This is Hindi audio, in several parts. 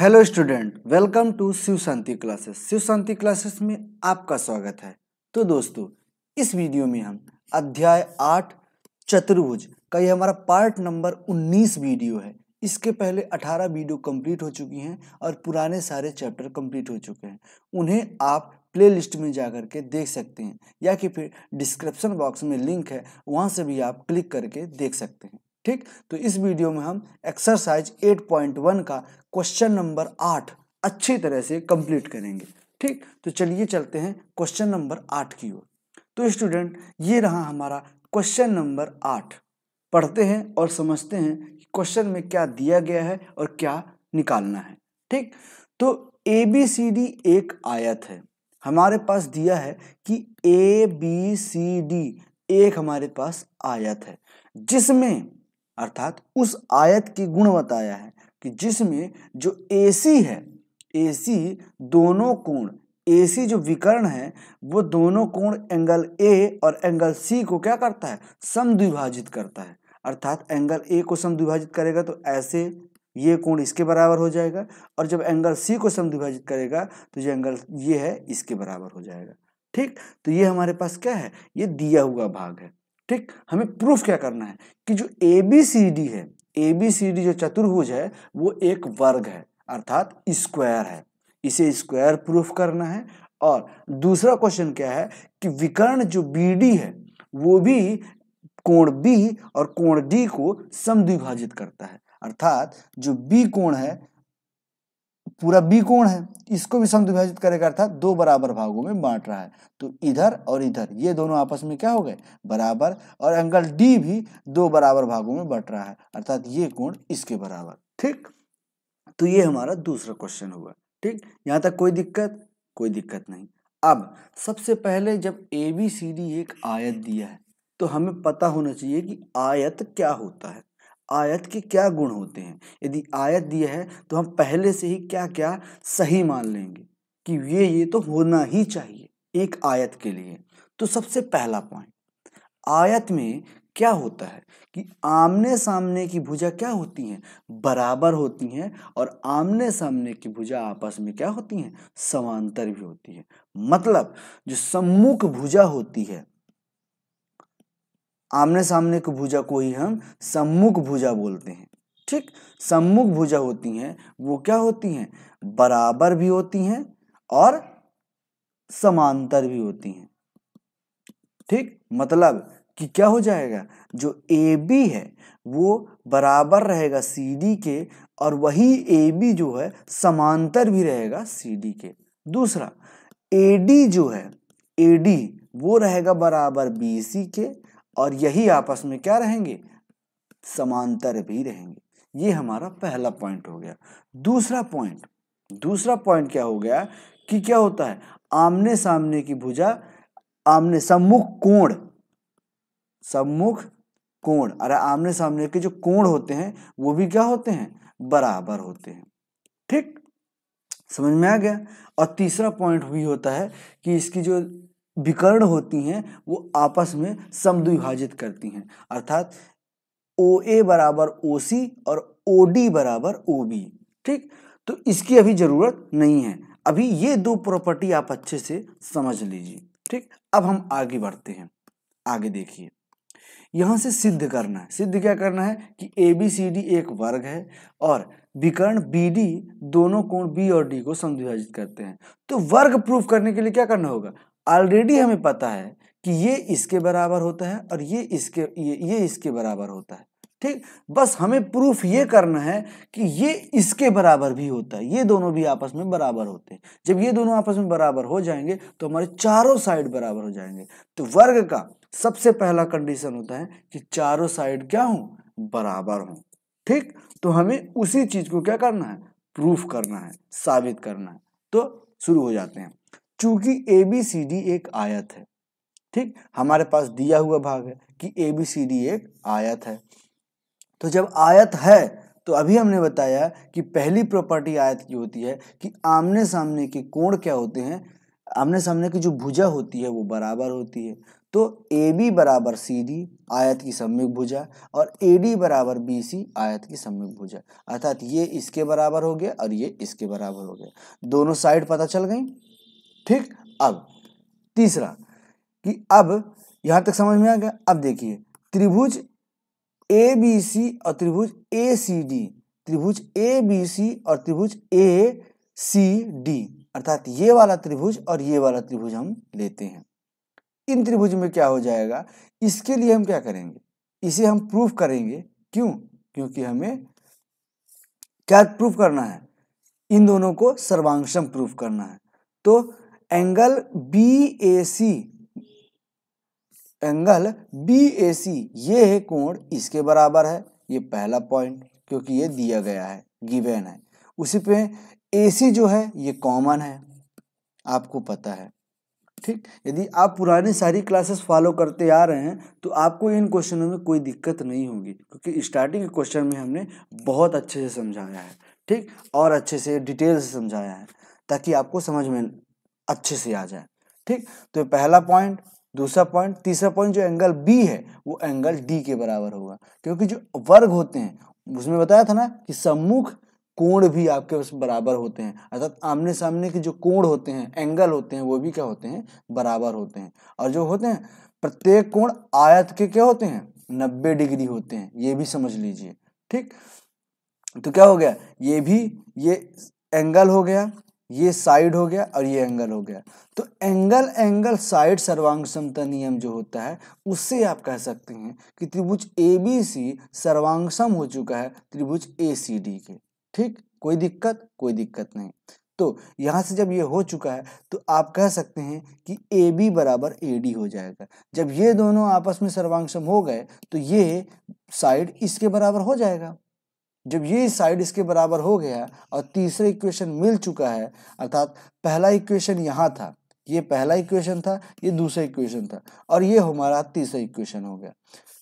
hello student welcome to Shiv Shanti classes Shiv Shanti classes में आपका स्वागत है तो दोस्तों इस वीडियो में हम अध्याय आठ चतुर्भुज का ये हमारा पार्ट नंबर उन्नीस वीडियो है इसके पहले अठारह वीडियो कंप्लीट हो चुकी हैं और पुराने सारे चैप्टर कंप्लीट हो चुके हैं उन्हें आप प्लेलिस्ट में जा करके देख सकते हैं या कि फिर डिस्क्रिप्शन बॉक्स में लिंक है वहाँ से भी आप क्लिक करके देख सकते हैं ठीक तो इस वीडियो में हम एक्सरसाइज 8.1 का क्वेश्चन नंबर आठ अच्छी तरह से कंप्लीट करेंगे ठीक तो चलिए चलते हैं क्वेश्चन नंबर आठ की ओर तो स्टूडेंट ये रहा हमारा क्वेश्चन नंबर आठ पढ़ते हैं और समझते हैं क्वेश्चन में क्या दिया गया है और क्या निकालना है ठीक तो ए बी सी डी एक आयत है हमारे पास दिया है कि ए बी सी डी एक हमारे पास आयत है जिसमें अर्थात उस आयत की गुण बताया है कि जिसमें जो एसी है एसी दोनों कोण एसी जो विकर्ण है वो दोनों कोण एंगल ए और एंगल सी को क्या करता है समद्विभाजित करता है अर्थात एंगल ए को समद्विभाजित करेगा तो ऐसे ये कोण इसके बराबर हो जाएगा और जब एंगल सी को समद्विभाजित करेगा तो जो एंगल ये है इसके बराबर हो जाएगा ठीक तो ये हमारे पास क्या है ये दिया हुआ भाग है ठीक हमें प्रूफ क्या करना है कि जो ए बी सी डी है ए बी सी डी जो चतुर्भुज है वो एक वर्ग है अर्थात स्क्वायर है इसे स्क्वायर प्रूफ करना है और दूसरा क्वेश्चन क्या है कि विकर्ण जो बी डी है वो भी कोण बी और कोण डी को समद्विभाजित करता है अर्थात जो बी कोण है पूरा बी कोण है इसको भी समद्विभाजित करेगा अर्थात दो बराबर भागों में बांट रहा है तो इधर और इधर ये दोनों आपस में क्या हो गए बराबर और एंगल डी भी दो बराबर भागों में बट रहा है अर्थात ये कोण इसके बराबर ठीक तो ये हमारा दूसरा क्वेश्चन हुआ ठीक यहाँ तक कोई दिक्कत कोई दिक्कत नहीं अब सबसे पहले जब ए बी सी डी एक आयत दिया है तो हमें पता होना चाहिए कि आयत क्या होता है आयत के क्या गुण होते हैं यदि आयत दिया है तो हम पहले से ही क्या क्या सही मान लेंगे कि ये ये तो होना ही चाहिए एक आयत के लिए तो सबसे पहला पॉइंट आयत में क्या होता है कि आमने सामने की भुजा क्या होती हैं बराबर होती हैं और आमने सामने की भुजा आपस में क्या होती हैं समांतर भी होती है मतलब जो सम्मुख भुजा होती है आमने सामने की भुजा को ही हम सम्मुख भुजा बोलते हैं ठीक सम्मुख भुजा होती हैं वो क्या होती हैं बराबर भी होती हैं और समांतर भी होती हैं ठीक मतलब कि क्या हो जाएगा जो ए बी है वो बराबर रहेगा सी डी के और वही ए बी जो है समांतर भी रहेगा सी डी के दूसरा ए डी जो है ए डी वो रहेगा बराबर बी सी के और यही आपस में क्या रहेंगे समांतर भी रहेंगे ये हमारा पहला पॉइंट हो गया दूसरा पॉइंट दूसरा पॉइंट क्या हो गया कि क्या होता है आमने सामने की भुजा आमने सम्मुख कोण सम्मुख कोण अरे आमने सामने के जो कोण होते हैं वो भी क्या होते हैं बराबर होते हैं ठीक समझ में आ गया और तीसरा पॉइंट भी होता है कि इसकी जो विकर्ण होती हैं वो आपस में समद्विभाजित करती हैं अर्थात ओ ए बराबर ओ सी और ओ डी बराबर ओ बी ठीक तो इसकी अभी ज़रूरत नहीं है अभी ये दो प्रॉपर्टी आप अच्छे से समझ लीजिए ठीक अब हम आगे बढ़ते हैं आगे देखिए यहां से सिद्ध करना है सिद्ध क्या करना है कि ए बी सी डी एक वर्ग है और विकर्ण बी डी दोनों कोण बी और डी को समद्विभाजित करते हैं तो वर्ग प्रूफ करने के लिए क्या करना होगा ऑलरेडी हमें पता है कि ये इसके बराबर होता है और ये इसके ये ये इसके बराबर होता है ठीक बस हमें प्रूफ ये करना है कि ये इसके बराबर भी होता है ये दोनों भी आपस में बराबर होते हैं जब ये दोनों आपस में बराबर हो जाएंगे तो हमारे चारों साइड बराबर हो जाएंगे तो वर्ग का सबसे पहला कंडीशन होता है कि चारों साइड क्या हो बराबर हो ठीक तो हमें उसी चीज को क्या करना है प्रूफ करना है साबित करना है तो शुरू हो जाते हैं चूंकि ए बी सी डी एक आयत है ठीक हमारे पास दिया हुआ भाग है कि ए बी सी डी एक आयत है तो जब आयत है तो अभी हमने बताया कि पहली प्रॉपर्टी आयत की होती है कि आमने सामने के कोण क्या होते हैं आमने सामने की जो भुजा होती है वो बराबर होती है तो ए बी बराबर सी डी आयत की सम्यक भुजा और ए डी बराबर बी सी आयत की सम्यक भुजा अर्थात ये इसके बराबर हो गया और ये इसके बराबर हो गया दोनों साइड पता चल गई ठीक अब तीसरा कि अब यहाँ तक समझ में आ गया अब देखिए त्रिभुज ए बी सी और त्रिभुज ए सी डी त्रिभुज ए बी सी और त्रिभुज ए सी डी अर्थात ये वाला त्रिभुज और ये वाला त्रिभुज हम लेते हैं इन त्रिभुज में क्या हो जाएगा इसके लिए हम क्या करेंगे इसे हम प्रूफ करेंगे क्यों क्योंकि हमें क्या प्रूफ करना है इन दोनों को सर्वांशम प्रूफ करना है तो angle B A C angle B A C ये है कोण इसके बराबर है ये पहला पॉइंट क्योंकि ये दिया गया है गिवेन है उसी पे ए सी जो है ये कॉमन है आपको पता है ठीक यदि आप पुरानी सारी क्लासेस फॉलो करते आ रहे हैं तो आपको इन क्वेश्चनों में कोई दिक्कत नहीं होगी क्योंकि स्टार्टिंग के क्वेश्चन में हमने बहुत अच्छे से समझाया है ठीक और अच्छे से डिटेल से समझाया है ताकि आपको समझ में अच्छे से आ जाए ठीक तो पहला पॉइंट दूसरा पॉइंट तीसरा पॉइंट जो एंगल बी है वो एंगल डी के बराबर होगा क्योंकि जो वर्ग होते हैं उसमें बताया था ना कि सम्मुख कोण भी आपके बराबर होते हैं अर्थात आमने सामने के जो कोण होते हैं एंगल होते हैं वो भी क्या होते हैं बराबर होते हैं और जो होते हैं प्रत्येक कोण आयत के क्या होते हैं नब्बे डिग्री होते हैं ये भी समझ लीजिए ठीक तो क्या हो गया ये भी ये एंगल हो गया ये साइड हो गया और ये एंगल हो गया तो एंगल एंगल साइड सर्वांग समता नियम जो होता है उससे आप कह सकते हैं कि त्रिभुज ए बी सी सर्वांगसम हो चुका है त्रिभुज ए सी डी के ठीक कोई दिक्कत कोई दिक्कत नहीं तो यहाँ से जब ये हो चुका है तो आप कह सकते हैं कि ए बी बराबर ए डी हो जाएगा जब ये दोनों आपस में सर्वांगसम हो गए तो ये साइड इसके बराबर हो जाएगा जब ये साइड इसके बराबर हो गया और तीसरा इक्वेशन मिल चुका है अर्थात पहला इक्वेशन यहाँ था ये पहला इक्वेशन था ये दूसरा इक्वेशन था और ये हमारा तीसरा इक्वेशन हो गया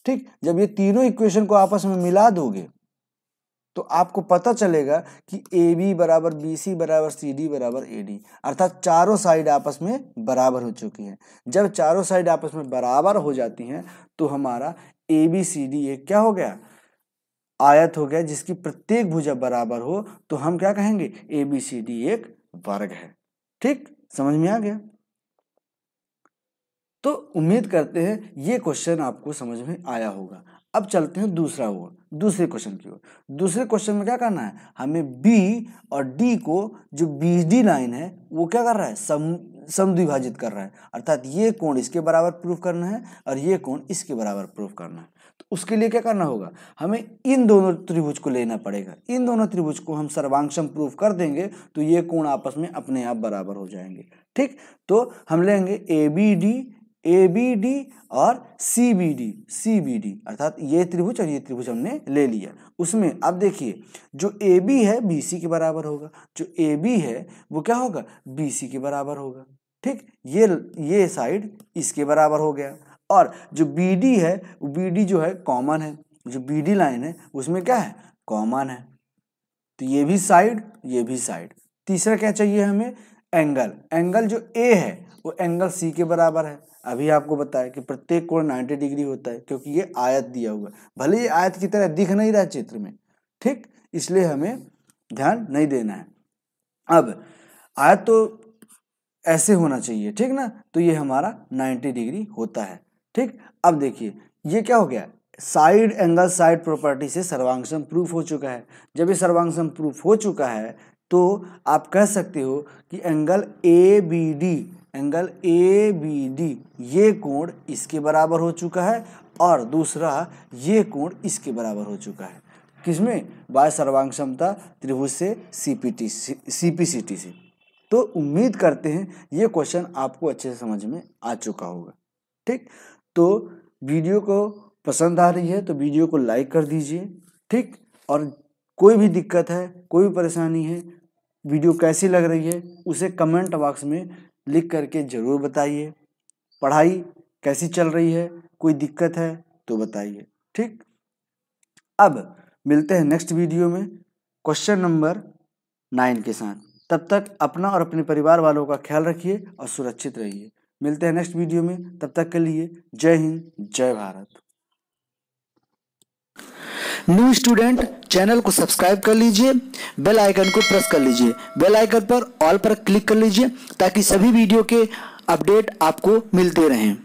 ठीक जब ये तीनों इक्वेशन को आपस में मिला दोगे तो आपको पता चलेगा कि ए बी बराबर बी सी बराबर सी डी बराबर ए डी अर्थात चारों साइड आपस में बराबर हो चुकी हैं जब चारों साइड आपस में बराबर हो जाती हैं तो हमारा ए बी सी डी ये क्या हो गया आयत हो गया जिसकी प्रत्येक भुजा बराबर हो तो हम क्या कहेंगे ए बी सी डी एक वर्ग है ठीक समझ में आ गया तो उम्मीद करते हैं ये क्वेश्चन आपको समझ में आया होगा अब चलते हैं दूसरा ओर दूसरे क्वेश्चन की ओर दूसरे क्वेश्चन में क्या करना है हमें बी और डी को जो बी डी लाइन है वो क्या कर रहा है सम समद्विभाजित कर रहा है अर्थात ये कोण इसके बराबर प्रूफ करना है और ये कोण इसके बराबर प्रूफ करना है तो उसके लिए क्या करना होगा हमें इन दोनों त्रिभुज को लेना पड़ेगा इन दोनों त्रिभुज को हम सर्वांगसम प्रूफ कर देंगे तो ये कोण आपस में अपने आप बराबर हो जाएंगे ठीक तो हम लेंगे A B D A B D और C B D C B D अर्थात ये त्रिभुज और ये त्रिभुज हमने ले लिया उसमें अब देखिए जो ए बी है बी सी के बराबर होगा जो ए बी है वो क्या होगा बी सी के बराबर होगा ठीक ये ये साइड इसके बराबर हो गया और जो बी डी है बी डी जो है कॉमन है जो बी डी लाइन है उसमें क्या है कॉमन है तो ये भी साइड ये भी साइड तीसरा क्या चाहिए हमें एंगल एंगल जो ए है वो एंगल सी के बराबर है अभी आपको बताया कि प्रत्येक कोण 90 डिग्री होता है क्योंकि ये आयत दिया हुआ है भले ये आयत की तरह दिख नहीं रहा चित्र में ठीक इसलिए हमें ध्यान नहीं देना है अब आयत तो ऐसे होना चाहिए ठीक ना तो ये हमारा 90 डिग्री होता है ठीक अब देखिए ये क्या हो गया साइड एंगल साइड प्रॉपर्टी से सर्वांगसम प्रूफ हो चुका है जब ये सर्वांगसम प्रूफ हो चुका है तो आप कह सकते हो कि angle A B D angle A B D ये कोण इसके बराबर हो चुका है और दूसरा ये कोण इसके बराबर हो चुका है किसमें बाय सर्वांग क्षमता त्रिभुज से C P T C P C T से तो उम्मीद करते हैं ये क्वेश्चन आपको अच्छे से समझ में आ चुका होगा ठीक तो वीडियो को पसंद आ रही है तो वीडियो को लाइक कर दीजिए ठीक और कोई भी दिक्कत है कोई भी परेशानी है वीडियो कैसी लग रही है उसे कमेंट बॉक्स में लिख करके ज़रूर बताइए पढ़ाई कैसी चल रही है कोई दिक्कत है तो बताइए ठीक अब मिलते हैं नेक्स्ट वीडियो में क्वेश्चन नंबर नाइन के साथ तब तक अपना और अपने परिवार वालों का ख्याल रखिए और सुरक्षित रहिए मिलते हैं नेक्स्ट वीडियो में तब तक के लिए जय हिंद जय भारत न्यू स्टूडेंट चैनल को सब्सक्राइब कर लीजिए बेल आइकन को प्रेस कर लीजिए बेल आइकन पर ऑल पर क्लिक कर लीजिए ताकि सभी वीडियो के अपडेट आपको मिलते रहें